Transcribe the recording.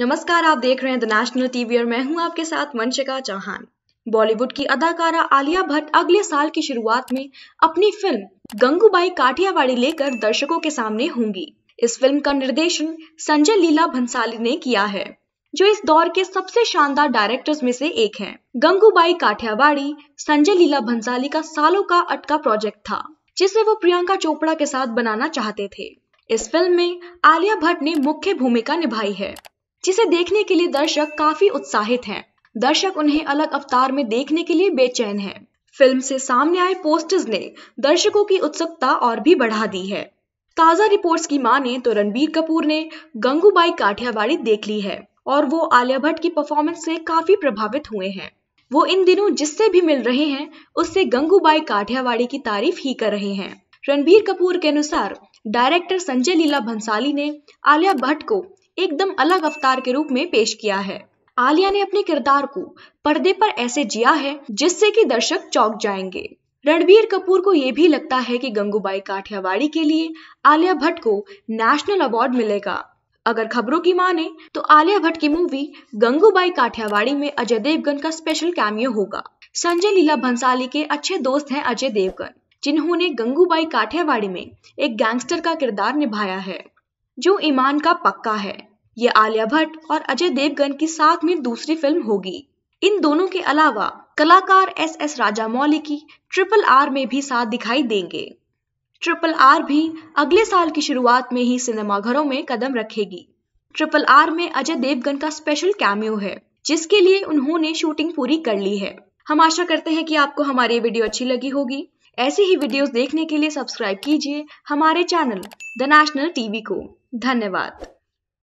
नमस्कार आप देख रहे हैं द नेशनल टीवी और मैं हूं आपके साथ वंशिका चौहान बॉलीवुड की अदाकारा आलिया भट्ट अगले साल की शुरुआत में अपनी फिल्म गंगूबाई काठियावाड़ी लेकर दर्शकों के सामने होंगी इस फिल्म का निर्देशन संजय लीला भंसाली ने किया है जो इस दौर के सबसे शानदार डायरेक्टर्स में से एक है गंगूबाई काठियावाड़ी संजय लीला भंसाली का सालों का अटका प्रोजेक्ट था जिसे वो प्रियंका चोपड़ा के साथ बनाना चाहते थे इस फिल्म में आलिया भट्ट ने मुख्य भूमिका निभाई है जिसे देखने के लिए दर्शक काफी उत्साहित हैं दर्शक उन्हें अलग अवतार में देखने के लिए बेचैन हैं फिल्म से सामने आए पोस्टर्स ने दर्शकों की उत्सुकता और भी बढ़ा दी है ताज़ा रिपोर्ट्स की माने तो रणबीर कपूर ने गंगूबाई काठियावाड़ी देख ली है और वो आलिया भट्ट की परफॉर्मेंस से काफी प्रभावित हुए हैं वो इन दिनों जिससे भी मिल रहे हैं उससे गंगूबाई काठियावाड़ी की तारीफ ही कर रहे हैं रणबीर कपूर के अनुसार डायरेक्टर संजय लीला भंसाली ने आलिया भट्ट को एकदम अलग अवतार के रूप में पेश किया है आलिया ने अपने किरदार को पर्दे पर ऐसे जिया है जिससे कि दर्शक चौक जाएंगे रणबीर कपूर को यह भी लगता है कि गंगूबाई काठियावाड़ी के लिए आलिया भट्ट को नेशनल अवार्ड मिलेगा अगर खबरों की माने तो आलिया भट्ट की मूवी गंगूबाई काठियावाड़ी में अजय देवगन का स्पेशल कैमियो होगा संजय लीला भंसाली के अच्छे दोस्त हैं अजय देवगन जिन्होंने गंगूबाई काठियावाड़ी में एक गैंगस्टर का किरदार निभाया है जो ईमान का पक्का है ये आलिया भट्ट और अजय देवगन की साथ में दूसरी फिल्म होगी इन दोनों के अलावा कलाकार एस एस राजा मौली की ट्रिपल आर में भी साथ दिखाई देंगे ट्रिपल आर भी अगले साल की शुरुआत में ही सिनेमाघरों में कदम रखेगी ट्रिपल आर में अजय देवगन का स्पेशल कैमियो है जिसके लिए उन्होंने शूटिंग पूरी कर ली है हम आशा करते हैं कि आपको हमारी वीडियो अच्छी लगी होगी ऐसी ही वीडियोस देखने के लिए सब्सक्राइब कीजिए हमारे चैनल द नेशनल टीवी को धन्यवाद